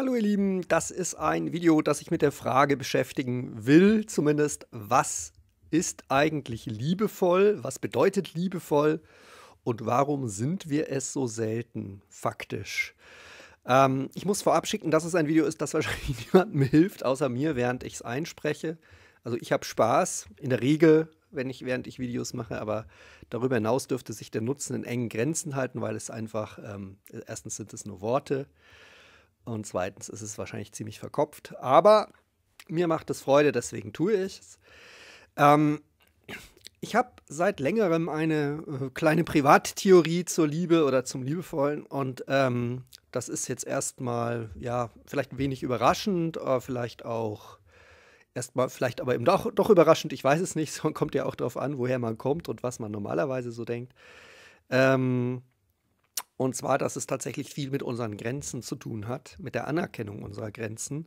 Hallo ihr Lieben, das ist ein Video, das ich mit der Frage beschäftigen will, zumindest was ist eigentlich liebevoll, was bedeutet liebevoll und warum sind wir es so selten faktisch. Ähm, ich muss vorab schicken, dass es ein Video ist, das wahrscheinlich niemandem hilft, außer mir, während ich es einspreche. Also ich habe Spaß, in der Regel, wenn ich, während ich Videos mache, aber darüber hinaus dürfte sich der Nutzen in engen Grenzen halten, weil es einfach, ähm, erstens sind es nur Worte, und zweitens ist es wahrscheinlich ziemlich verkopft. Aber mir macht es Freude, deswegen tue ich es. Ähm, ich habe seit längerem eine äh, kleine Privattheorie zur Liebe oder zum Liebevollen und ähm, das ist jetzt erstmal, ja, vielleicht ein wenig überraschend, äh, vielleicht auch erstmal, vielleicht aber eben doch, doch überraschend, ich weiß es nicht, sondern kommt ja auch darauf an, woher man kommt und was man normalerweise so denkt. Ähm, und zwar, dass es tatsächlich viel mit unseren Grenzen zu tun hat, mit der Anerkennung unserer Grenzen.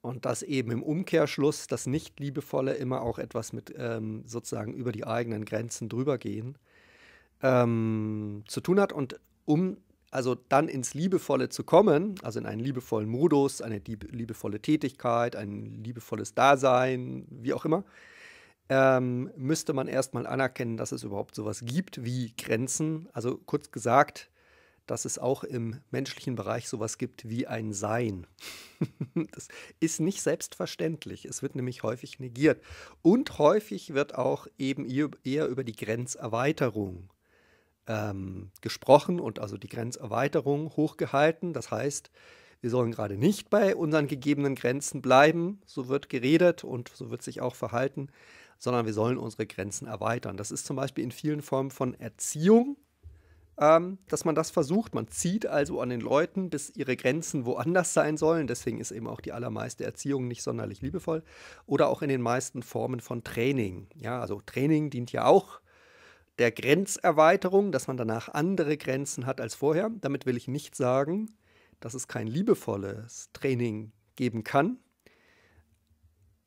Und dass eben im Umkehrschluss das Nicht-Liebevolle immer auch etwas mit ähm, sozusagen über die eigenen Grenzen drübergehen ähm, zu tun hat. Und um also dann ins Liebevolle zu kommen, also in einen liebevollen Modus, eine liebevolle Tätigkeit, ein liebevolles Dasein, wie auch immer, ähm, müsste man erstmal anerkennen, dass es überhaupt sowas gibt wie Grenzen. Also kurz gesagt, dass es auch im menschlichen Bereich sowas gibt wie ein Sein. das ist nicht selbstverständlich. Es wird nämlich häufig negiert. Und häufig wird auch eben eher über die Grenzerweiterung ähm, gesprochen und also die Grenzerweiterung hochgehalten. Das heißt, wir sollen gerade nicht bei unseren gegebenen Grenzen bleiben, so wird geredet und so wird sich auch verhalten, sondern wir sollen unsere Grenzen erweitern. Das ist zum Beispiel in vielen Formen von Erziehung ähm, dass man das versucht. Man zieht also an den Leuten, bis ihre Grenzen woanders sein sollen. Deswegen ist eben auch die allermeiste Erziehung nicht sonderlich liebevoll. Oder auch in den meisten Formen von Training. Ja, also Training dient ja auch der Grenzerweiterung, dass man danach andere Grenzen hat als vorher. Damit will ich nicht sagen, dass es kein liebevolles Training geben kann.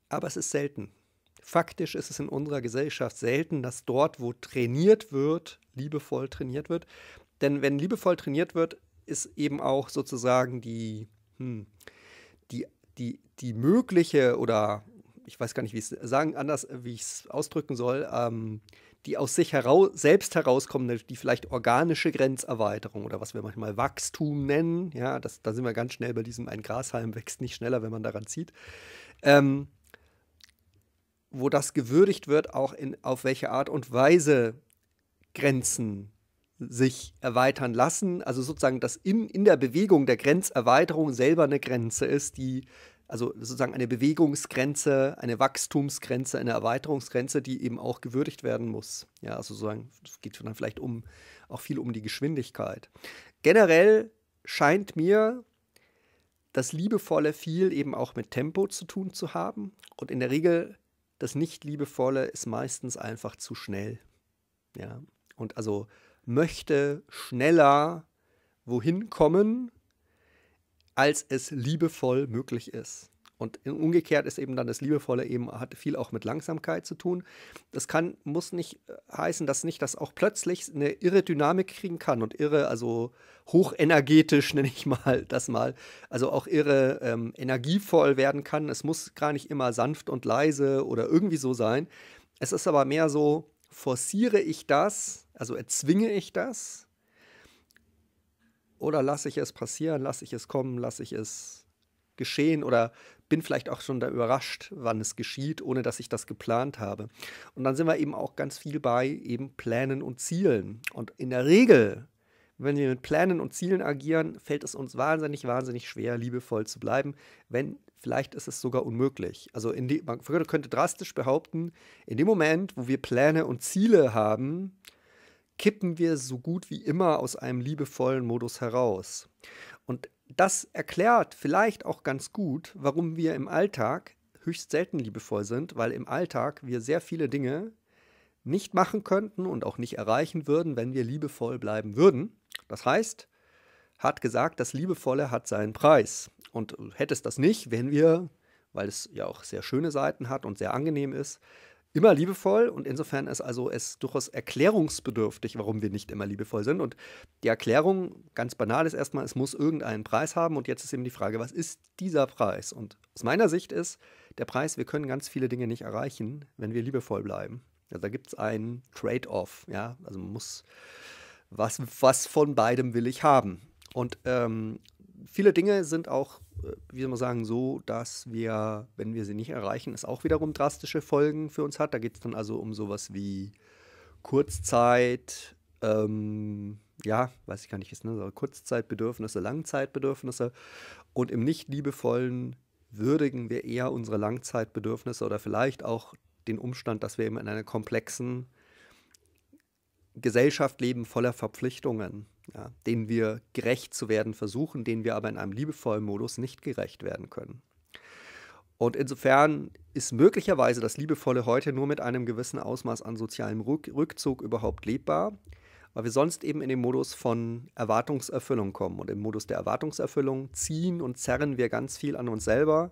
Aber es ist selten. Faktisch ist es in unserer Gesellschaft selten, dass dort, wo trainiert wird, liebevoll trainiert wird. Denn wenn liebevoll trainiert wird, ist eben auch sozusagen die, hm, die, die, die mögliche oder ich weiß gar nicht, wie ich es sagen, anders, wie ich es ausdrücken soll, ähm, die aus sich heraus, selbst herauskommende, die vielleicht organische Grenzerweiterung oder was wir manchmal Wachstum nennen, ja, das, da sind wir ganz schnell bei diesem, ein Grashalm wächst nicht schneller, wenn man daran zieht. Ähm, wo das gewürdigt wird, auch in, auf welche Art und Weise Grenzen sich erweitern lassen. Also sozusagen, dass in, in der Bewegung der Grenzerweiterung selber eine Grenze ist, die, also sozusagen eine Bewegungsgrenze, eine Wachstumsgrenze, eine Erweiterungsgrenze, die eben auch gewürdigt werden muss. Ja, also sozusagen, es geht dann vielleicht um, auch viel um die Geschwindigkeit. Generell scheint mir das Liebevolle viel eben auch mit Tempo zu tun zu haben. Und in der Regel das Nicht-Liebevolle ist meistens einfach zu schnell. Ja. Und also möchte schneller wohin kommen, als es liebevoll möglich ist. Und umgekehrt ist eben dann das Liebevolle eben, hat viel auch mit Langsamkeit zu tun. Das kann, muss nicht äh, heißen, dass nicht das auch plötzlich eine irre Dynamik kriegen kann und irre, also hochenergetisch nenne ich mal das mal, also auch irre ähm, energievoll werden kann. Es muss gar nicht immer sanft und leise oder irgendwie so sein. Es ist aber mehr so, forciere ich das, also erzwinge ich das oder lasse ich es passieren, lasse ich es kommen, lasse ich es geschehen oder bin vielleicht auch schon da überrascht, wann es geschieht, ohne dass ich das geplant habe. Und dann sind wir eben auch ganz viel bei eben Plänen und Zielen. Und in der Regel, wenn wir mit Plänen und Zielen agieren, fällt es uns wahnsinnig, wahnsinnig schwer, liebevoll zu bleiben, wenn vielleicht ist es sogar unmöglich. Also die, man könnte drastisch behaupten, in dem Moment, wo wir Pläne und Ziele haben, kippen wir so gut wie immer aus einem liebevollen Modus heraus. Und das erklärt vielleicht auch ganz gut, warum wir im Alltag höchst selten liebevoll sind, weil im Alltag wir sehr viele Dinge nicht machen könnten und auch nicht erreichen würden, wenn wir liebevoll bleiben würden. Das heißt, hat gesagt, das Liebevolle hat seinen Preis. Und hätte es das nicht, wenn wir, weil es ja auch sehr schöne Seiten hat und sehr angenehm ist, immer liebevoll und insofern ist also es durchaus erklärungsbedürftig, warum wir nicht immer liebevoll sind. Und die Erklärung, ganz banal ist erstmal, es muss irgendeinen Preis haben und jetzt ist eben die Frage, was ist dieser Preis? Und aus meiner Sicht ist der Preis, wir können ganz viele Dinge nicht erreichen, wenn wir liebevoll bleiben. Also da gibt es einen Trade-off, ja, also man muss, was, was von beidem will ich haben? Und ähm, viele Dinge sind auch, äh, wie soll man sagen, so, dass wir, wenn wir sie nicht erreichen, es auch wiederum drastische Folgen für uns hat. Da geht es dann also um sowas wie Kurzzeit, ähm, ja, weiß ich gar nicht, ist, ne, so Kurzzeitbedürfnisse, Langzeitbedürfnisse. Und im nicht liebevollen würdigen wir eher unsere Langzeitbedürfnisse oder vielleicht auch den Umstand, dass wir eben in einer komplexen Gesellschaft leben voller Verpflichtungen ja, denen wir gerecht zu werden versuchen, denen wir aber in einem liebevollen Modus nicht gerecht werden können. Und insofern ist möglicherweise das Liebevolle heute nur mit einem gewissen Ausmaß an sozialem Rück Rückzug überhaupt lebbar, weil wir sonst eben in den Modus von Erwartungserfüllung kommen. Und im Modus der Erwartungserfüllung ziehen und zerren wir ganz viel an uns selber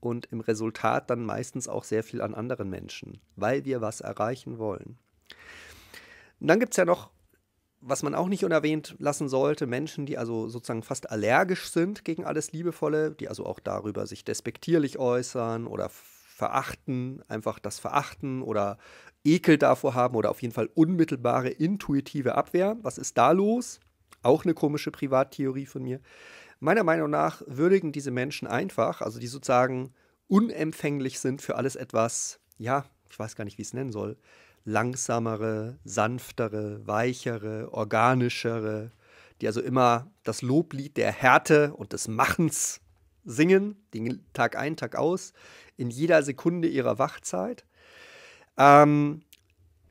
und im Resultat dann meistens auch sehr viel an anderen Menschen, weil wir was erreichen wollen. Und dann gibt es ja noch was man auch nicht unerwähnt lassen sollte, Menschen, die also sozusagen fast allergisch sind gegen alles Liebevolle, die also auch darüber sich despektierlich äußern oder verachten, einfach das Verachten oder Ekel davor haben oder auf jeden Fall unmittelbare intuitive Abwehr. Was ist da los? Auch eine komische Privattheorie von mir. Meiner Meinung nach würdigen diese Menschen einfach, also die sozusagen unempfänglich sind für alles etwas, ja, ich weiß gar nicht, wie ich es nennen soll, langsamere, sanftere, weichere, organischere, die also immer das Loblied der Härte und des Machens singen, den Tag ein, Tag aus, in jeder Sekunde ihrer Wachzeit. Ähm,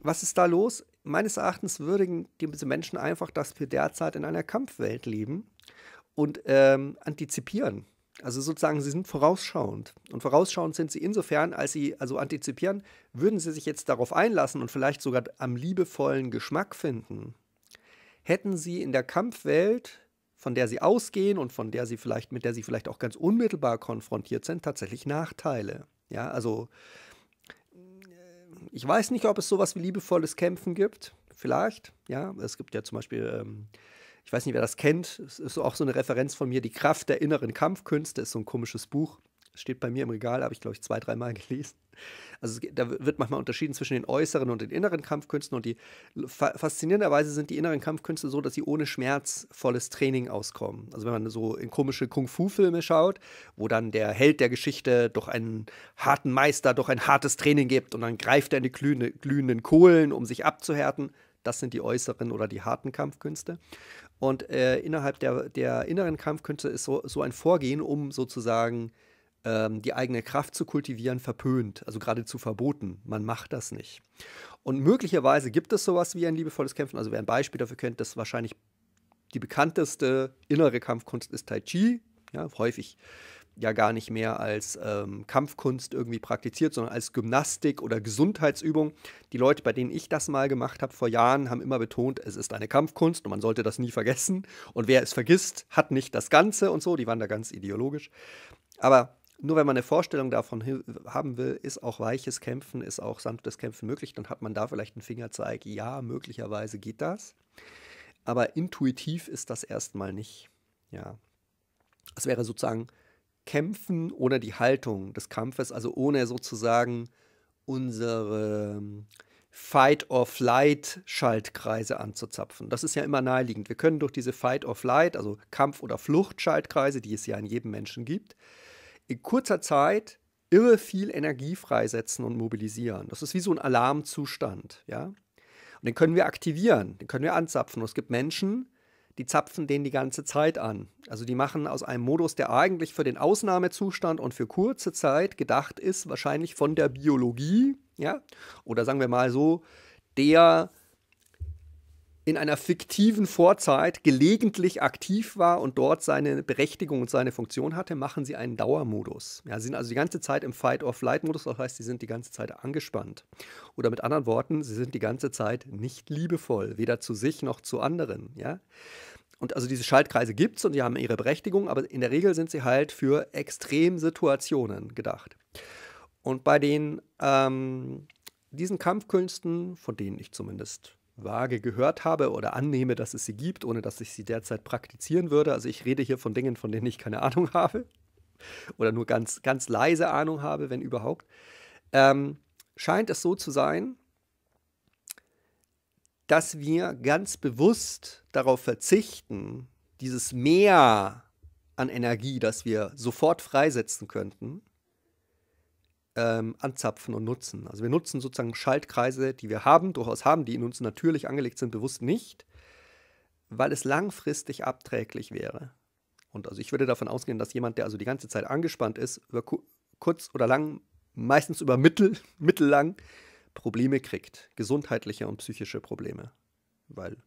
was ist da los? Meines Erachtens würdigen diese Menschen einfach, dass wir derzeit in einer Kampfwelt leben und ähm, antizipieren, also sozusagen, sie sind vorausschauend. Und vorausschauend sind sie insofern, als sie also antizipieren, würden sie sich jetzt darauf einlassen und vielleicht sogar am liebevollen Geschmack finden, hätten sie in der Kampfwelt, von der sie ausgehen und von der sie vielleicht, mit der sie vielleicht auch ganz unmittelbar konfrontiert sind, tatsächlich Nachteile. Ja, also äh, ich weiß nicht, ob es sowas wie liebevolles Kämpfen gibt. Vielleicht, ja. Es gibt ja zum Beispiel ähm, ich weiß nicht, wer das kennt, es ist auch so eine Referenz von mir, Die Kraft der inneren Kampfkünste, ist so ein komisches Buch. Steht bei mir im Regal, habe ich, glaube ich, zwei, dreimal gelesen. Also da wird manchmal unterschieden zwischen den äußeren und den inneren Kampfkünsten. Und die faszinierenderweise sind die inneren Kampfkünste so, dass sie ohne schmerzvolles Training auskommen. Also wenn man so in komische Kung-Fu-Filme schaut, wo dann der Held der Geschichte durch einen harten Meister, durch ein hartes Training gibt und dann greift er in die glühende, glühenden Kohlen, um sich abzuhärten. Das sind die äußeren oder die harten Kampfkünste. Und äh, innerhalb der, der inneren Kampfkünste ist so, so ein Vorgehen, um sozusagen ähm, die eigene Kraft zu kultivieren, verpönt, also geradezu verboten. Man macht das nicht. Und möglicherweise gibt es sowas wie ein liebevolles Kämpfen. Also wer ein Beispiel dafür kennt, das wahrscheinlich die bekannteste innere Kampfkunst ist Tai Chi. Ja, häufig ja gar nicht mehr als ähm, Kampfkunst irgendwie praktiziert, sondern als Gymnastik oder Gesundheitsübung. Die Leute, bei denen ich das mal gemacht habe vor Jahren, haben immer betont, es ist eine Kampfkunst und man sollte das nie vergessen. Und wer es vergisst, hat nicht das Ganze und so. Die waren da ganz ideologisch. Aber nur wenn man eine Vorstellung davon haben will, ist auch weiches Kämpfen, ist auch sanftes Kämpfen möglich, dann hat man da vielleicht einen Fingerzeig, ja, möglicherweise geht das. Aber intuitiv ist das erstmal nicht. Ja. Es wäre sozusagen Kämpfen oder die Haltung des Kampfes, also ohne sozusagen unsere ähm, Fight-or-Flight-Schaltkreise anzuzapfen. Das ist ja immer naheliegend. Wir können durch diese Fight-or-Flight, also Kampf- oder Flucht-Schaltkreise, die es ja in jedem Menschen gibt, in kurzer Zeit irre viel Energie freisetzen und mobilisieren. Das ist wie so ein Alarmzustand, ja. Und den können wir aktivieren, den können wir anzapfen. Und es gibt Menschen, die die zapfen den die ganze Zeit an. Also die machen aus einem Modus, der eigentlich für den Ausnahmezustand und für kurze Zeit gedacht ist, wahrscheinlich von der Biologie, ja, oder sagen wir mal so, der in einer fiktiven Vorzeit gelegentlich aktiv war und dort seine Berechtigung und seine Funktion hatte, machen sie einen Dauermodus. Ja, sie sind also die ganze Zeit im Fight-of-Flight-Modus, das heißt, sie sind die ganze Zeit angespannt. Oder mit anderen Worten, sie sind die ganze Zeit nicht liebevoll, weder zu sich noch zu anderen. Ja? Und also diese Schaltkreise gibt es und die haben ihre Berechtigung, aber in der Regel sind sie halt für Extremsituationen gedacht. Und bei den ähm, diesen Kampfkünsten, von denen ich zumindest vage gehört habe oder annehme, dass es sie gibt, ohne dass ich sie derzeit praktizieren würde. Also ich rede hier von Dingen, von denen ich keine Ahnung habe oder nur ganz, ganz leise Ahnung habe, wenn überhaupt. Ähm, scheint es so zu sein, dass wir ganz bewusst darauf verzichten, dieses Mehr an Energie, das wir sofort freisetzen könnten, ähm, anzapfen und nutzen. Also wir nutzen sozusagen Schaltkreise, die wir haben, durchaus haben, die in uns natürlich angelegt sind, bewusst nicht, weil es langfristig abträglich wäre. Und also ich würde davon ausgehen, dass jemand, der also die ganze Zeit angespannt ist, über ku kurz oder lang, meistens über mittel, mittellang, Probleme kriegt. Gesundheitliche und psychische Probleme. Weil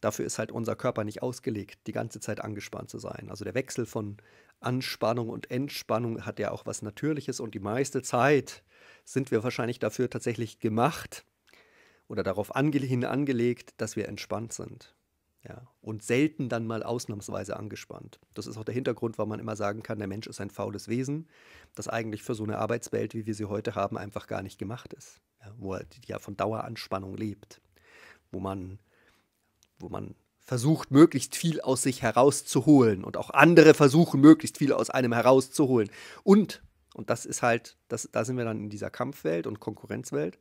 dafür ist halt unser Körper nicht ausgelegt, die ganze Zeit angespannt zu sein. Also der Wechsel von Anspannung und Entspannung hat ja auch was Natürliches und die meiste Zeit sind wir wahrscheinlich dafür tatsächlich gemacht oder darauf ange hin angelegt, dass wir entspannt sind. Ja, und selten dann mal ausnahmsweise angespannt. Das ist auch der Hintergrund, warum man immer sagen kann, der Mensch ist ein faules Wesen, das eigentlich für so eine Arbeitswelt, wie wir sie heute haben, einfach gar nicht gemacht ist. Ja, wo er ja von Daueranspannung lebt, wo man, wo man versucht, möglichst viel aus sich herauszuholen und auch andere versuchen, möglichst viel aus einem herauszuholen. Und, und das ist halt, das, da sind wir dann in dieser Kampfwelt und Konkurrenzwelt,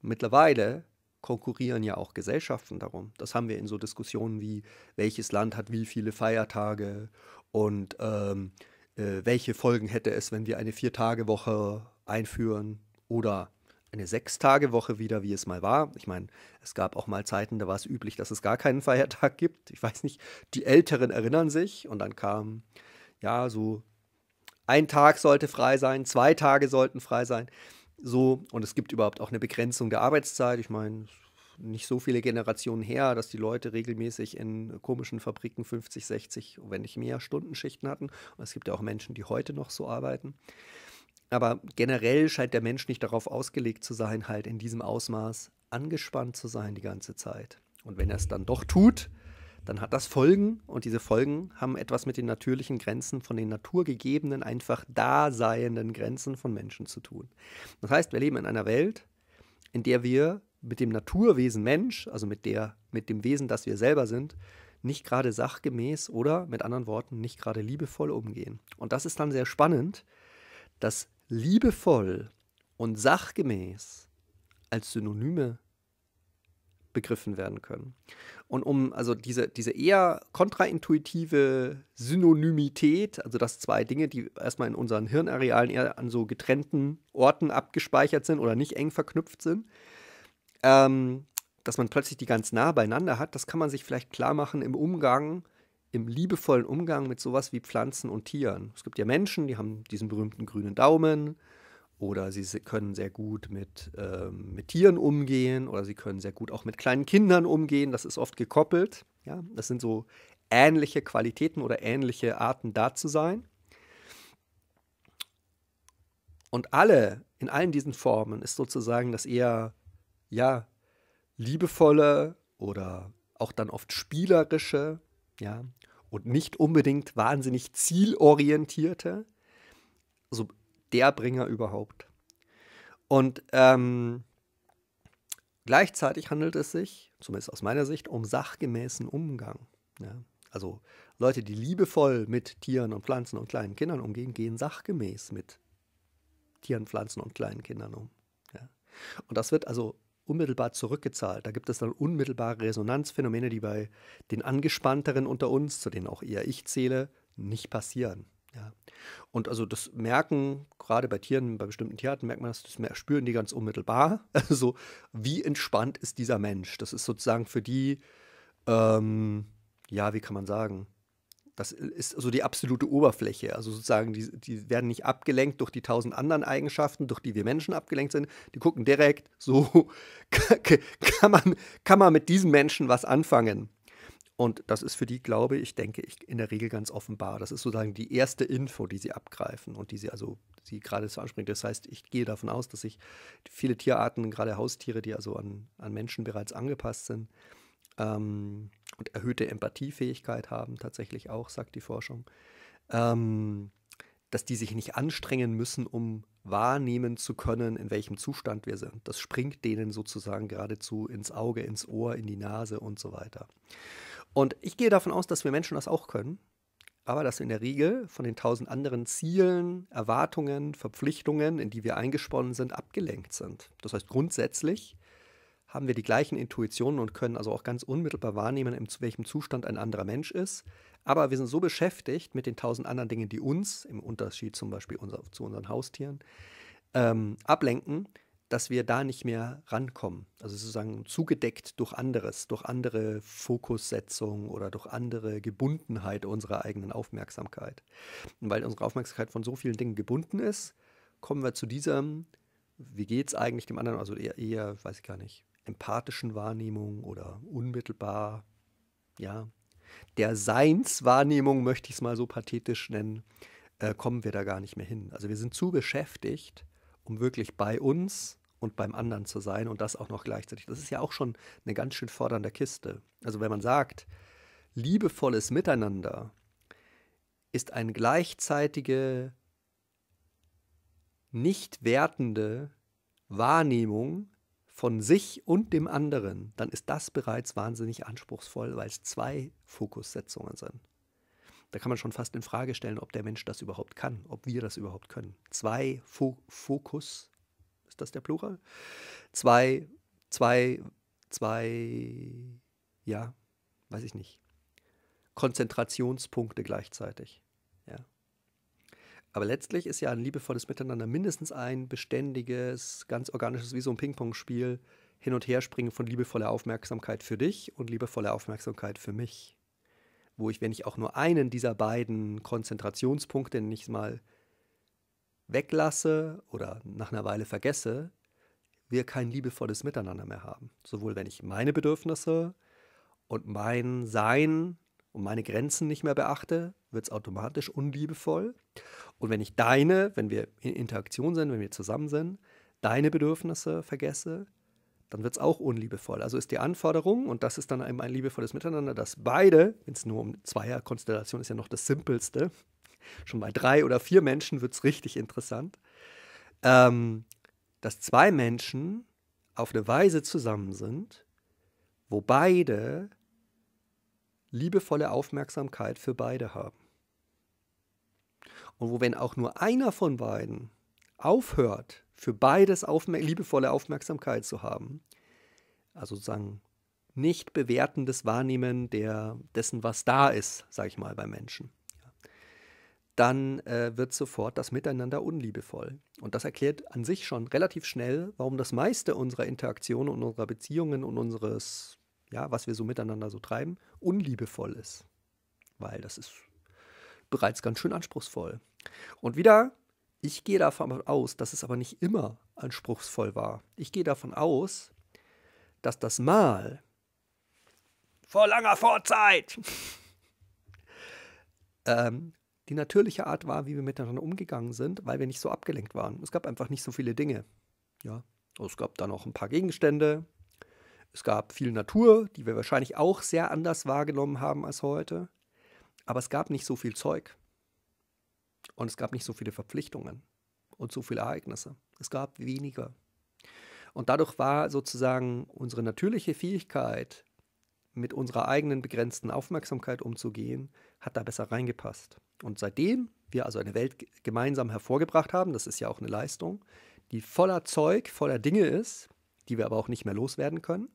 mittlerweile konkurrieren ja auch Gesellschaften darum. Das haben wir in so Diskussionen wie, welches Land hat wie viele Feiertage und ähm, äh, welche Folgen hätte es, wenn wir eine Viertagewoche einführen oder eine Sechstagewoche wieder, wie es mal war. Ich meine, es gab auch mal Zeiten, da war es üblich, dass es gar keinen Feiertag gibt. Ich weiß nicht, die Älteren erinnern sich und dann kam, ja, so ein Tag sollte frei sein, zwei Tage sollten frei sein. So, und es gibt überhaupt auch eine Begrenzung der Arbeitszeit. Ich meine, nicht so viele Generationen her, dass die Leute regelmäßig in komischen Fabriken 50, 60, wenn nicht mehr Stundenschichten hatten. Und es gibt ja auch Menschen, die heute noch so arbeiten. Aber generell scheint der Mensch nicht darauf ausgelegt zu sein, halt in diesem Ausmaß angespannt zu sein die ganze Zeit. Und wenn er es dann doch tut, dann hat das Folgen und diese Folgen haben etwas mit den natürlichen Grenzen von den naturgegebenen, einfach daseienden Grenzen von Menschen zu tun. Das heißt, wir leben in einer Welt, in der wir mit dem Naturwesen Mensch, also mit, der, mit dem Wesen, das wir selber sind, nicht gerade sachgemäß oder mit anderen Worten nicht gerade liebevoll umgehen. Und das ist dann sehr spannend, dass liebevoll und sachgemäß als Synonyme begriffen werden können. Und um also diese, diese eher kontraintuitive Synonymität, also dass zwei Dinge, die erstmal in unseren Hirnarealen eher an so getrennten Orten abgespeichert sind oder nicht eng verknüpft sind, ähm, dass man plötzlich die ganz nah beieinander hat, das kann man sich vielleicht klar machen im Umgang im liebevollen Umgang mit sowas wie Pflanzen und Tieren. Es gibt ja Menschen, die haben diesen berühmten grünen Daumen oder sie können sehr gut mit, ähm, mit Tieren umgehen oder sie können sehr gut auch mit kleinen Kindern umgehen. Das ist oft gekoppelt. Ja? Das sind so ähnliche Qualitäten oder ähnliche Arten da zu sein. Und alle, in allen diesen Formen ist sozusagen das eher, ja, liebevolle oder auch dann oft spielerische ja, und nicht unbedingt wahnsinnig zielorientierte, so also der Bringer überhaupt. Und ähm, gleichzeitig handelt es sich, zumindest aus meiner Sicht, um sachgemäßen Umgang. Ja. Also Leute, die liebevoll mit Tieren und Pflanzen und kleinen Kindern umgehen, gehen sachgemäß mit Tieren, Pflanzen und kleinen Kindern um. Ja. Und das wird also unmittelbar zurückgezahlt. Da gibt es dann unmittelbare Resonanzphänomene, die bei den Angespannteren unter uns, zu denen auch eher ich zähle, nicht passieren. Ja. Und also das merken, gerade bei Tieren, bei bestimmten Tierarten merkt man das, das spüren die ganz unmittelbar. Also wie entspannt ist dieser Mensch? Das ist sozusagen für die, ähm, ja, wie kann man sagen, das ist so die absolute Oberfläche. Also sozusagen, die, die werden nicht abgelenkt durch die tausend anderen Eigenschaften, durch die wir Menschen abgelenkt sind. Die gucken direkt, so kann man, kann man mit diesem Menschen was anfangen. Und das ist für die, glaube ich, denke ich, in der Regel ganz offenbar. Das ist sozusagen die erste Info, die sie abgreifen und die sie also sie gerade so anspringt. Das heißt, ich gehe davon aus, dass sich viele Tierarten, gerade Haustiere, die also an, an Menschen bereits angepasst sind, ähm, und erhöhte Empathiefähigkeit haben, tatsächlich auch, sagt die Forschung, ähm, dass die sich nicht anstrengen müssen, um wahrnehmen zu können, in welchem Zustand wir sind. Das springt denen sozusagen geradezu ins Auge, ins Ohr, in die Nase und so weiter. Und ich gehe davon aus, dass wir Menschen das auch können, aber dass in der Regel von den tausend anderen Zielen, Erwartungen, Verpflichtungen, in die wir eingesponnen sind, abgelenkt sind. Das heißt, grundsätzlich haben wir die gleichen Intuitionen und können also auch ganz unmittelbar wahrnehmen, in welchem Zustand ein anderer Mensch ist. Aber wir sind so beschäftigt mit den tausend anderen Dingen, die uns, im Unterschied zum Beispiel unser, zu unseren Haustieren, ähm, ablenken, dass wir da nicht mehr rankommen. Also sozusagen zugedeckt durch anderes, durch andere Fokussetzung oder durch andere Gebundenheit unserer eigenen Aufmerksamkeit. Und weil unsere Aufmerksamkeit von so vielen Dingen gebunden ist, kommen wir zu diesem, wie geht es eigentlich dem anderen, also eher, eher weiß ich gar nicht, empathischen Wahrnehmung oder unmittelbar, ja, der Seinswahrnehmung, möchte ich es mal so pathetisch nennen, äh, kommen wir da gar nicht mehr hin. Also wir sind zu beschäftigt, um wirklich bei uns und beim anderen zu sein und das auch noch gleichzeitig. Das ist ja auch schon eine ganz schön fordernde Kiste. Also wenn man sagt, liebevolles Miteinander ist eine gleichzeitige, nicht wertende Wahrnehmung von sich und dem anderen, dann ist das bereits wahnsinnig anspruchsvoll, weil es zwei Fokussetzungen sind. Da kann man schon fast in Frage stellen, ob der Mensch das überhaupt kann, ob wir das überhaupt können. Zwei Fo Fokus, ist das der Plural? Zwei, zwei, zwei, ja, weiß ich nicht. Konzentrationspunkte gleichzeitig. Ja. Aber letztlich ist ja ein liebevolles Miteinander mindestens ein beständiges, ganz organisches, wie so ein Ping-Pong-Spiel, hin und her springen von liebevoller Aufmerksamkeit für dich und liebevoller Aufmerksamkeit für mich. Wo ich, wenn ich auch nur einen dieser beiden Konzentrationspunkte nicht mal weglasse oder nach einer Weile vergesse, wir kein liebevolles Miteinander mehr haben. Sowohl wenn ich meine Bedürfnisse und mein Sein und meine Grenzen nicht mehr beachte, wird es automatisch unliebevoll. Und wenn ich deine, wenn wir in Interaktion sind, wenn wir zusammen sind, deine Bedürfnisse vergesse, dann wird es auch unliebevoll. Also ist die Anforderung, und das ist dann eben ein liebevolles Miteinander, dass beide, wenn es nur um Zweierkonstellation ist ja noch das Simpelste, schon bei drei oder vier Menschen wird es richtig interessant, ähm, dass zwei Menschen auf eine Weise zusammen sind, wo beide liebevolle Aufmerksamkeit für beide haben. Und wo wenn auch nur einer von beiden aufhört, für beides aufmer liebevolle Aufmerksamkeit zu haben, also sozusagen nicht bewertendes Wahrnehmen der, dessen, was da ist, sage ich mal, bei Menschen, dann äh, wird sofort das Miteinander unliebevoll. Und das erklärt an sich schon relativ schnell, warum das meiste unserer Interaktionen und unserer Beziehungen und unseres ja, was wir so miteinander so treiben, unliebevoll ist. Weil das ist bereits ganz schön anspruchsvoll. Und wieder, ich gehe davon aus, dass es aber nicht immer anspruchsvoll war. Ich gehe davon aus, dass das Mal vor langer Vorzeit ähm, die natürliche Art war, wie wir miteinander umgegangen sind, weil wir nicht so abgelenkt waren. Es gab einfach nicht so viele Dinge. Ja, es gab dann auch ein paar Gegenstände, es gab viel Natur, die wir wahrscheinlich auch sehr anders wahrgenommen haben als heute. Aber es gab nicht so viel Zeug. Und es gab nicht so viele Verpflichtungen und so viele Ereignisse. Es gab weniger. Und dadurch war sozusagen unsere natürliche Fähigkeit, mit unserer eigenen begrenzten Aufmerksamkeit umzugehen, hat da besser reingepasst. Und seitdem wir also eine Welt gemeinsam hervorgebracht haben, das ist ja auch eine Leistung, die voller Zeug, voller Dinge ist, die wir aber auch nicht mehr loswerden können,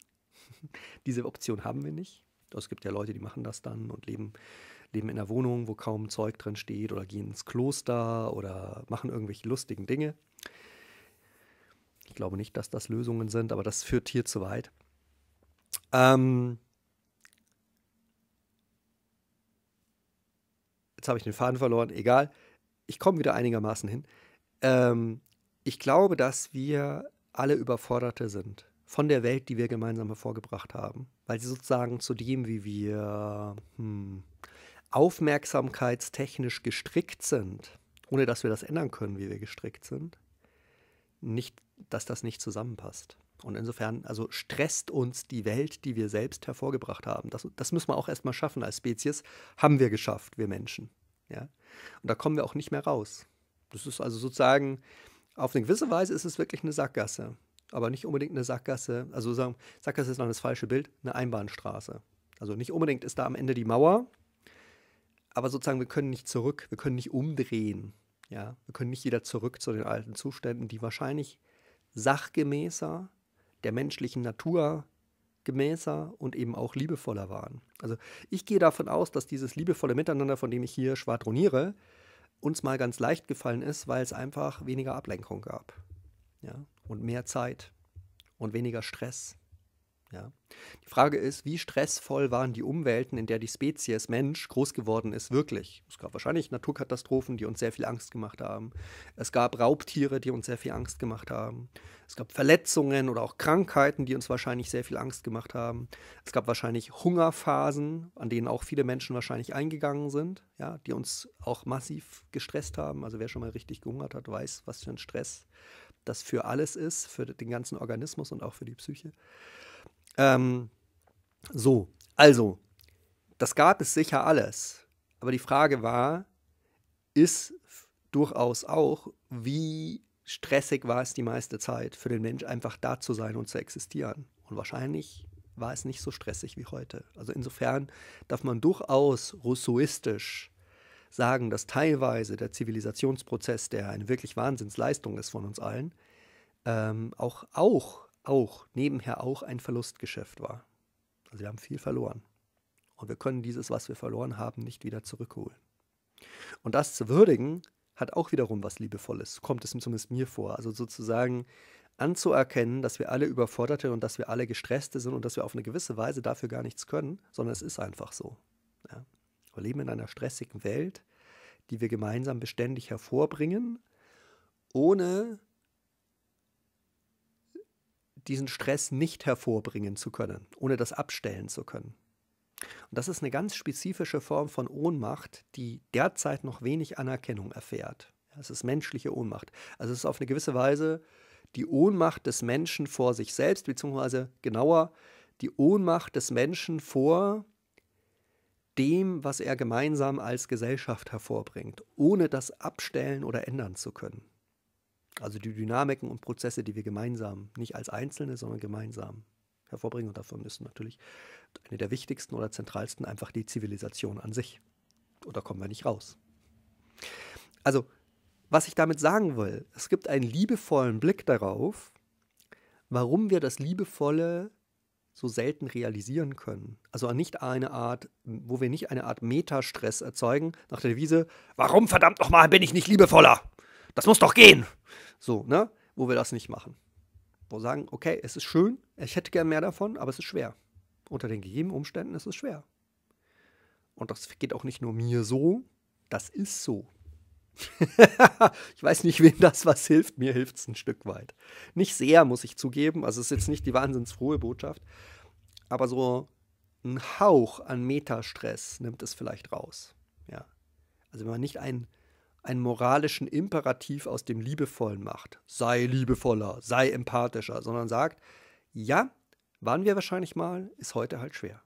Diese Option haben wir nicht. Es gibt ja Leute, die machen das dann und leben, leben in einer Wohnung, wo kaum Zeug drin steht oder gehen ins Kloster oder machen irgendwelche lustigen Dinge. Ich glaube nicht, dass das Lösungen sind, aber das führt hier zu weit. Ähm jetzt habe ich den Faden verloren, egal. Ich komme wieder einigermaßen hin. Ähm ich glaube, dass wir alle Überforderte sind von der Welt, die wir gemeinsam hervorgebracht haben, weil sie sozusagen zu dem, wie wir hm, aufmerksamkeitstechnisch gestrickt sind, ohne dass wir das ändern können, wie wir gestrickt sind, nicht, dass das nicht zusammenpasst. Und insofern, also stresst uns die Welt, die wir selbst hervorgebracht haben. Das, das müssen wir auch erstmal schaffen als Spezies. Haben wir geschafft, wir Menschen. Ja? Und da kommen wir auch nicht mehr raus. Das ist also sozusagen, auf eine gewisse Weise ist es wirklich eine Sackgasse aber nicht unbedingt eine Sackgasse. Also sagen, Sackgasse ist noch das falsche Bild, eine Einbahnstraße. Also nicht unbedingt ist da am Ende die Mauer, aber sozusagen wir können nicht zurück, wir können nicht umdrehen. Ja, wir können nicht wieder zurück zu den alten Zuständen, die wahrscheinlich sachgemäßer, der menschlichen Natur gemäßer und eben auch liebevoller waren. Also ich gehe davon aus, dass dieses liebevolle Miteinander, von dem ich hier schwadroniere, uns mal ganz leicht gefallen ist, weil es einfach weniger Ablenkung gab. Ja, und mehr Zeit und weniger Stress. Ja. Die Frage ist, wie stressvoll waren die Umwelten, in der die Spezies Mensch groß geworden ist, wirklich? Es gab wahrscheinlich Naturkatastrophen, die uns sehr viel Angst gemacht haben. Es gab Raubtiere, die uns sehr viel Angst gemacht haben. Es gab Verletzungen oder auch Krankheiten, die uns wahrscheinlich sehr viel Angst gemacht haben. Es gab wahrscheinlich Hungerphasen, an denen auch viele Menschen wahrscheinlich eingegangen sind, ja, die uns auch massiv gestresst haben. Also wer schon mal richtig gehungert hat, weiß, was für ein Stress das für alles ist, für den ganzen Organismus und auch für die Psyche. Ähm, so, also, das gab es sicher alles. Aber die Frage war, ist durchaus auch, wie stressig war es die meiste Zeit für den Mensch, einfach da zu sein und zu existieren. Und wahrscheinlich war es nicht so stressig wie heute. Also insofern darf man durchaus rousseauistisch sagen, dass teilweise der Zivilisationsprozess, der eine wirklich Wahnsinnsleistung ist von uns allen, ähm, auch, auch, auch, nebenher auch ein Verlustgeschäft war. Also wir haben viel verloren. Und wir können dieses, was wir verloren haben, nicht wieder zurückholen. Und das zu würdigen, hat auch wiederum was Liebevolles, kommt es zumindest mir vor. Also sozusagen anzuerkennen, dass wir alle Überforderte und dass wir alle Gestresste sind und dass wir auf eine gewisse Weise dafür gar nichts können, sondern es ist einfach so. Ja. Wir leben in einer stressigen Welt, die wir gemeinsam beständig hervorbringen, ohne diesen Stress nicht hervorbringen zu können, ohne das abstellen zu können. Und das ist eine ganz spezifische Form von Ohnmacht, die derzeit noch wenig Anerkennung erfährt. Es ist menschliche Ohnmacht. Also es ist auf eine gewisse Weise die Ohnmacht des Menschen vor sich selbst, beziehungsweise genauer die Ohnmacht des Menschen vor dem, was er gemeinsam als Gesellschaft hervorbringt, ohne das abstellen oder ändern zu können. Also die Dynamiken und Prozesse, die wir gemeinsam, nicht als Einzelne, sondern gemeinsam hervorbringen. Und davon ist natürlich eine der wichtigsten oder zentralsten einfach die Zivilisation an sich. Oder kommen wir nicht raus? Also, was ich damit sagen will, es gibt einen liebevollen Blick darauf, warum wir das Liebevolle so selten realisieren können. Also nicht eine Art, wo wir nicht eine Art Metastress erzeugen nach der Devise, warum verdammt nochmal bin ich nicht liebevoller? Das muss doch gehen! So, ne? Wo wir das nicht machen. Wo sagen, okay, es ist schön, ich hätte gern mehr davon, aber es ist schwer. Unter den gegebenen Umständen ist es schwer. Und das geht auch nicht nur mir so, das ist so. ich weiß nicht, wem das was hilft. Mir hilft es ein Stück weit. Nicht sehr, muss ich zugeben. Also es ist jetzt nicht die wahnsinnsfrohe Botschaft. Aber so ein Hauch an Metastress nimmt es vielleicht raus. Ja. Also wenn man nicht einen, einen moralischen Imperativ aus dem Liebevollen macht, sei liebevoller, sei empathischer, sondern sagt, ja, waren wir wahrscheinlich mal, ist heute halt schwer.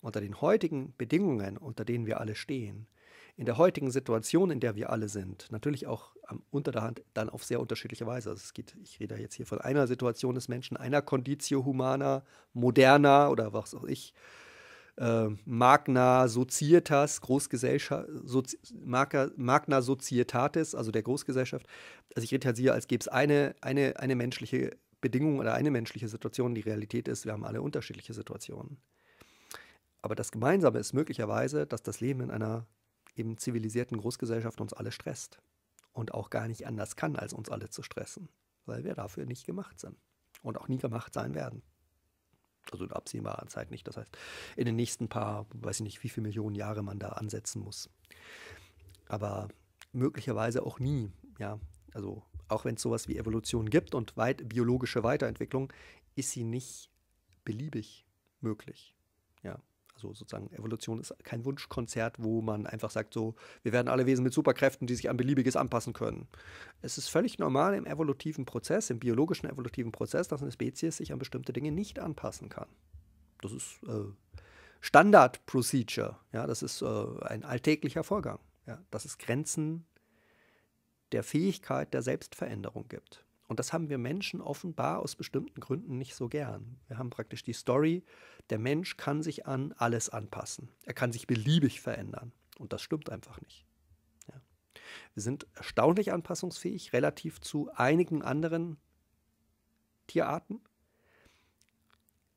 Unter den heutigen Bedingungen, unter denen wir alle stehen, in der heutigen Situation, in der wir alle sind, natürlich auch am, unter der Hand dann auf sehr unterschiedliche Weise. Also es geht, ich rede jetzt hier von einer Situation des Menschen, einer Conditio Humana, Moderna oder was auch ich, äh, Magna Societas, Großgesellschaft, Sozi Magna, Societatis, also der Großgesellschaft. Also ich rede halt hier, als gäbe es eine, eine, eine menschliche Bedingung oder eine menschliche Situation. Die Realität ist, wir haben alle unterschiedliche Situationen. Aber das Gemeinsame ist möglicherweise, dass das Leben in einer eben zivilisierten Großgesellschaft uns alle stresst und auch gar nicht anders kann, als uns alle zu stressen, weil wir dafür nicht gemacht sind und auch nie gemacht sein werden. Also in absehbarer Zeit nicht. Das heißt, in den nächsten paar, weiß ich nicht, wie viele Millionen Jahre man da ansetzen muss. Aber möglicherweise auch nie, ja. Also auch wenn es sowas wie Evolution gibt und weit biologische Weiterentwicklung, ist sie nicht beliebig möglich. Ja, also sozusagen Evolution ist kein Wunschkonzert, wo man einfach sagt, so, wir werden alle Wesen mit Superkräften, die sich an beliebiges anpassen können. Es ist völlig normal im evolutiven Prozess, im biologischen evolutiven Prozess, dass eine Spezies sich an bestimmte Dinge nicht anpassen kann. Das ist äh, Standard-Procedure, ja, das ist äh, ein alltäglicher Vorgang, ja, dass es Grenzen der Fähigkeit der Selbstveränderung gibt. Und das haben wir Menschen offenbar aus bestimmten Gründen nicht so gern. Wir haben praktisch die Story, der Mensch kann sich an alles anpassen. Er kann sich beliebig verändern. Und das stimmt einfach nicht. Ja. Wir sind erstaunlich anpassungsfähig relativ zu einigen anderen Tierarten.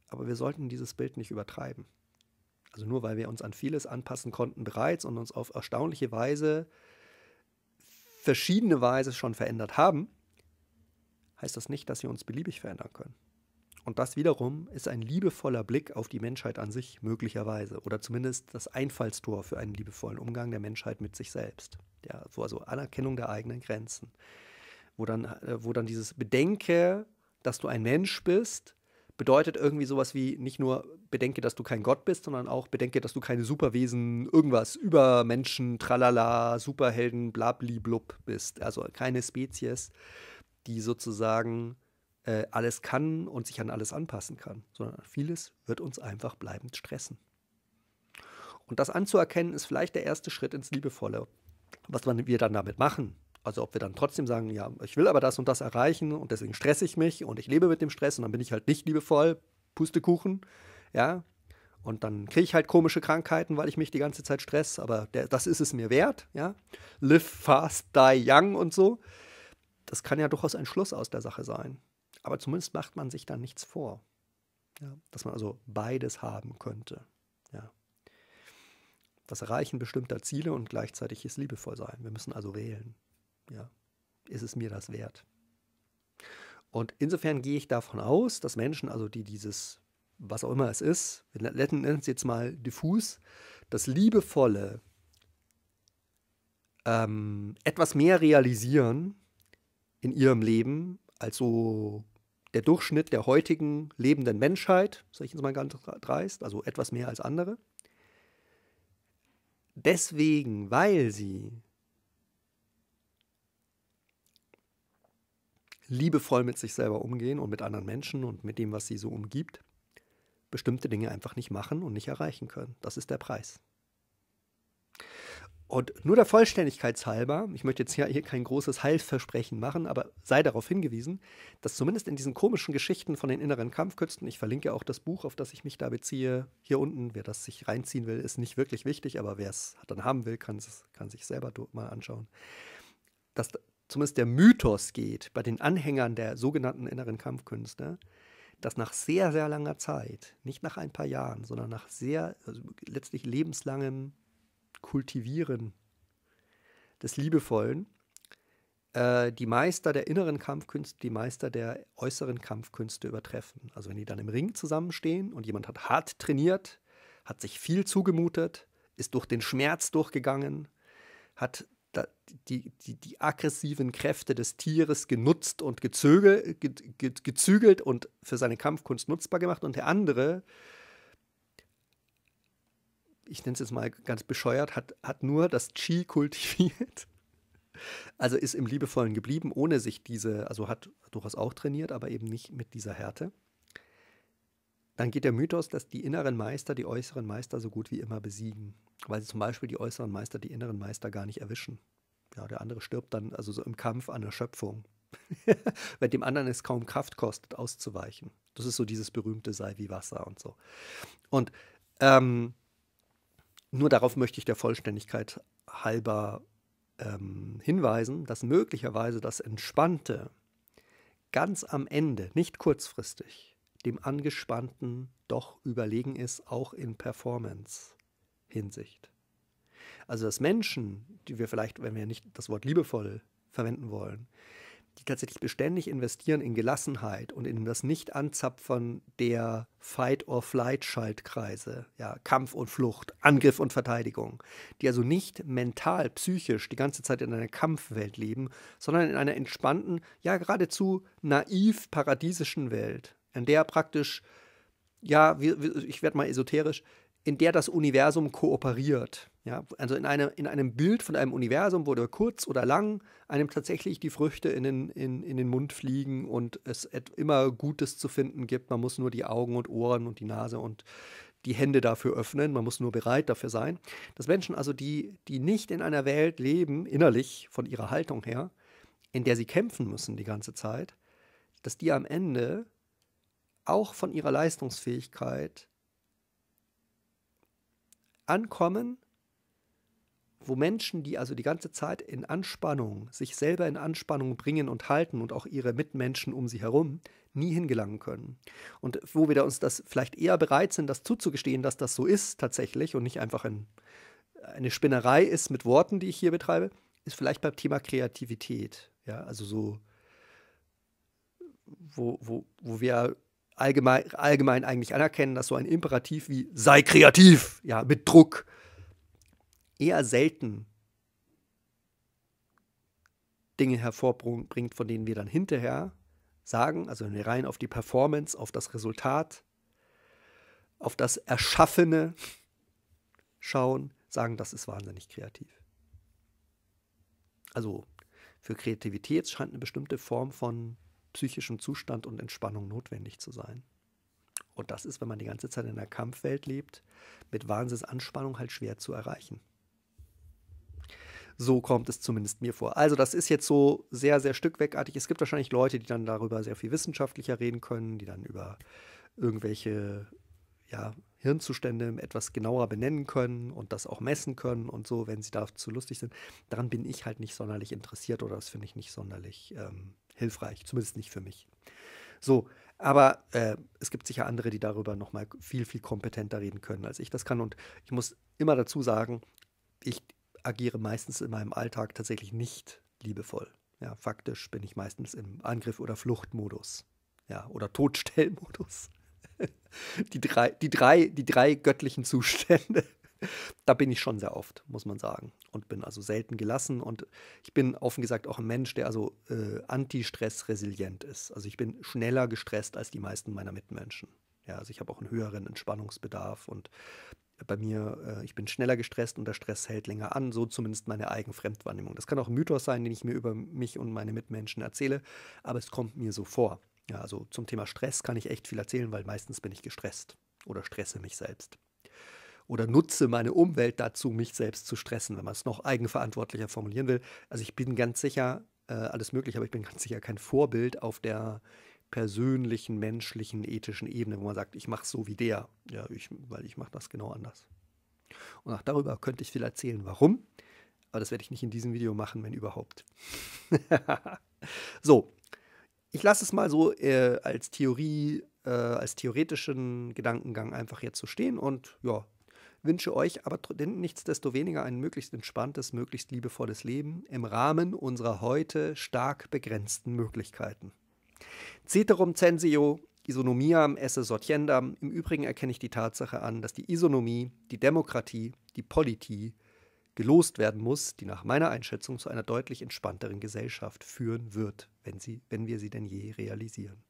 Aber wir sollten dieses Bild nicht übertreiben. Also nur weil wir uns an vieles anpassen konnten bereits und uns auf erstaunliche Weise, verschiedene Weise schon verändert haben, heißt das nicht, dass sie uns beliebig verändern können. Und das wiederum ist ein liebevoller Blick auf die Menschheit an sich möglicherweise oder zumindest das Einfallstor für einen liebevollen Umgang der Menschheit mit sich selbst. Ja, also Anerkennung der eigenen Grenzen. Wo dann, äh, wo dann dieses Bedenke, dass du ein Mensch bist, bedeutet irgendwie sowas wie nicht nur bedenke, dass du kein Gott bist, sondern auch bedenke, dass du keine Superwesen, irgendwas, Übermenschen, Tralala, Superhelden, blabliblub bist. Also keine Spezies, die sozusagen äh, alles kann und sich an alles anpassen kann, sondern vieles wird uns einfach bleibend stressen. Und das anzuerkennen ist vielleicht der erste Schritt ins Liebevolle. Was wir dann damit machen, also ob wir dann trotzdem sagen, ja, ich will aber das und das erreichen und deswegen stresse ich mich und ich lebe mit dem Stress und dann bin ich halt nicht liebevoll, Pustekuchen, ja. Und dann kriege ich halt komische Krankheiten, weil ich mich die ganze Zeit stress, aber der, das ist es mir wert, ja. Live fast, die young und so. Das kann ja durchaus ein Schluss aus der Sache sein. Aber zumindest macht man sich dann nichts vor. Ja, dass man also beides haben könnte. Ja. Das Erreichen bestimmter Ziele und gleichzeitig ist liebevoll sein. Wir müssen also wählen. Ja. Ist es mir das wert? Und insofern gehe ich davon aus, dass Menschen, also die dieses, was auch immer es ist, wir nennen es jetzt mal diffus, das Liebevolle ähm, etwas mehr realisieren, in ihrem Leben als so der Durchschnitt der heutigen lebenden Menschheit, sage ich jetzt mal ganz dreist, also etwas mehr als andere. Deswegen, weil sie liebevoll mit sich selber umgehen und mit anderen Menschen und mit dem, was sie so umgibt, bestimmte Dinge einfach nicht machen und nicht erreichen können. Das ist der Preis. Und nur der Vollständigkeit halber, ich möchte jetzt hier, kein großes Heilsversprechen machen, aber sei darauf hingewiesen, dass zumindest in diesen komischen Geschichten von den inneren Kampfkünsten, ich verlinke auch das Buch, auf das ich mich da beziehe, hier unten, wer das sich reinziehen will, ist nicht wirklich wichtig, aber wer es dann haben will, kann es kann sich selber mal anschauen, dass zumindest der Mythos geht bei den Anhängern der sogenannten inneren Kampfkünste, dass nach sehr, sehr langer Zeit, nicht nach ein paar Jahren, sondern nach sehr, also letztlich lebenslangem Kultivieren des Liebevollen, äh, die Meister der inneren Kampfkünste, die Meister der äußeren Kampfkünste übertreffen. Also wenn die dann im Ring zusammenstehen und jemand hat hart trainiert, hat sich viel zugemutet, ist durch den Schmerz durchgegangen, hat die, die, die aggressiven Kräfte des Tieres genutzt und gezögelt, ge, ge, gezügelt und für seine Kampfkunst nutzbar gemacht und der andere äh, ich nenne es jetzt mal ganz bescheuert, hat, hat nur das Qi kultiviert. Also ist im Liebevollen geblieben, ohne sich diese, also hat durchaus auch trainiert, aber eben nicht mit dieser Härte. Dann geht der Mythos, dass die inneren Meister die äußeren Meister so gut wie immer besiegen, weil sie zum Beispiel die äußeren Meister die inneren Meister gar nicht erwischen. Ja, der andere stirbt dann also so im Kampf an der Schöpfung. weil dem anderen es kaum Kraft kostet, auszuweichen. Das ist so dieses berühmte Sei wie Wasser und so. Und ähm, nur darauf möchte ich der Vollständigkeit halber ähm, hinweisen, dass möglicherweise das Entspannte ganz am Ende, nicht kurzfristig, dem Angespannten doch überlegen ist, auch in Performance-Hinsicht. Also dass Menschen, die wir vielleicht, wenn wir nicht das Wort liebevoll verwenden wollen, die tatsächlich beständig investieren in Gelassenheit und in das nicht anzapfern der Fight-or-Flight-Schaltkreise, ja, Kampf und Flucht, Angriff und Verteidigung, die also nicht mental, psychisch die ganze Zeit in einer Kampfwelt leben, sondern in einer entspannten, ja geradezu naiv paradiesischen Welt, in der praktisch, ja, ich werde mal esoterisch, in der das Universum kooperiert ja, also in, eine, in einem Bild von einem Universum, wo kurz oder lang einem tatsächlich die Früchte in den, in, in den Mund fliegen und es immer Gutes zu finden gibt. Man muss nur die Augen und Ohren und die Nase und die Hände dafür öffnen. Man muss nur bereit dafür sein. Dass Menschen also, die, die nicht in einer Welt leben, innerlich von ihrer Haltung her, in der sie kämpfen müssen die ganze Zeit, dass die am Ende auch von ihrer Leistungsfähigkeit ankommen wo Menschen, die also die ganze Zeit in Anspannung, sich selber in Anspannung bringen und halten und auch ihre Mitmenschen um sie herum, nie hingelangen können. Und wo wir da uns das vielleicht eher bereit sind, das zuzugestehen, dass das so ist tatsächlich und nicht einfach ein, eine Spinnerei ist mit Worten, die ich hier betreibe, ist vielleicht beim Thema Kreativität. Ja, also so, wo, wo, wo wir allgemein, allgemein eigentlich anerkennen, dass so ein Imperativ wie sei kreativ, ja, mit Druck eher selten Dinge hervorbringt, von denen wir dann hinterher sagen, also wenn wir rein auf die Performance, auf das Resultat, auf das Erschaffene schauen, sagen, das ist wahnsinnig kreativ. Also für Kreativität scheint eine bestimmte Form von psychischem Zustand und Entspannung notwendig zu sein. Und das ist, wenn man die ganze Zeit in der Kampfwelt lebt, mit Wahnsinnsanspannung halt schwer zu erreichen. So kommt es zumindest mir vor. Also das ist jetzt so sehr, sehr stückwegartig. Es gibt wahrscheinlich Leute, die dann darüber sehr viel wissenschaftlicher reden können, die dann über irgendwelche ja, Hirnzustände etwas genauer benennen können und das auch messen können und so, wenn sie dazu lustig sind. Daran bin ich halt nicht sonderlich interessiert oder das finde ich nicht sonderlich ähm, hilfreich, zumindest nicht für mich. So, aber äh, es gibt sicher andere, die darüber nochmal viel, viel kompetenter reden können, als ich das kann. Und ich muss immer dazu sagen, ich agiere meistens in meinem Alltag tatsächlich nicht liebevoll. Ja, faktisch bin ich meistens im Angriff- oder Fluchtmodus. Ja, oder Todstellmodus. die, drei, die, drei, die drei göttlichen Zustände. Da bin ich schon sehr oft, muss man sagen. Und bin also selten gelassen. Und ich bin offen gesagt auch ein Mensch, der also äh, anti ist. Also ich bin schneller gestresst als die meisten meiner Mitmenschen. Ja, also ich habe auch einen höheren Entspannungsbedarf und bei mir, äh, ich bin schneller gestresst und der Stress hält länger an, so zumindest meine Eigenfremdwahrnehmung. Das kann auch ein Mythos sein, den ich mir über mich und meine Mitmenschen erzähle, aber es kommt mir so vor. Ja, also zum Thema Stress kann ich echt viel erzählen, weil meistens bin ich gestresst oder stresse mich selbst. Oder nutze meine Umwelt dazu, mich selbst zu stressen, wenn man es noch eigenverantwortlicher formulieren will. Also ich bin ganz sicher, äh, alles möglich, aber ich bin ganz sicher kein Vorbild auf der persönlichen, menschlichen, ethischen Ebene, wo man sagt, ich mache es so wie der, ja, ich, weil ich mache das genau anders. Und auch darüber könnte ich viel erzählen, warum, aber das werde ich nicht in diesem Video machen, wenn überhaupt. so, ich lasse es mal so äh, als Theorie, äh, als theoretischen Gedankengang einfach jetzt so stehen und ja, wünsche euch aber nichtsdestoweniger ein möglichst entspanntes, möglichst liebevolles Leben im Rahmen unserer heute stark begrenzten Möglichkeiten. Ceterum censio Isonomiam esse sortiendam. Im Übrigen erkenne ich die Tatsache an, dass die Isonomie, die Demokratie, die Politie gelost werden muss, die nach meiner Einschätzung zu einer deutlich entspannteren Gesellschaft führen wird, wenn, sie, wenn wir sie denn je realisieren.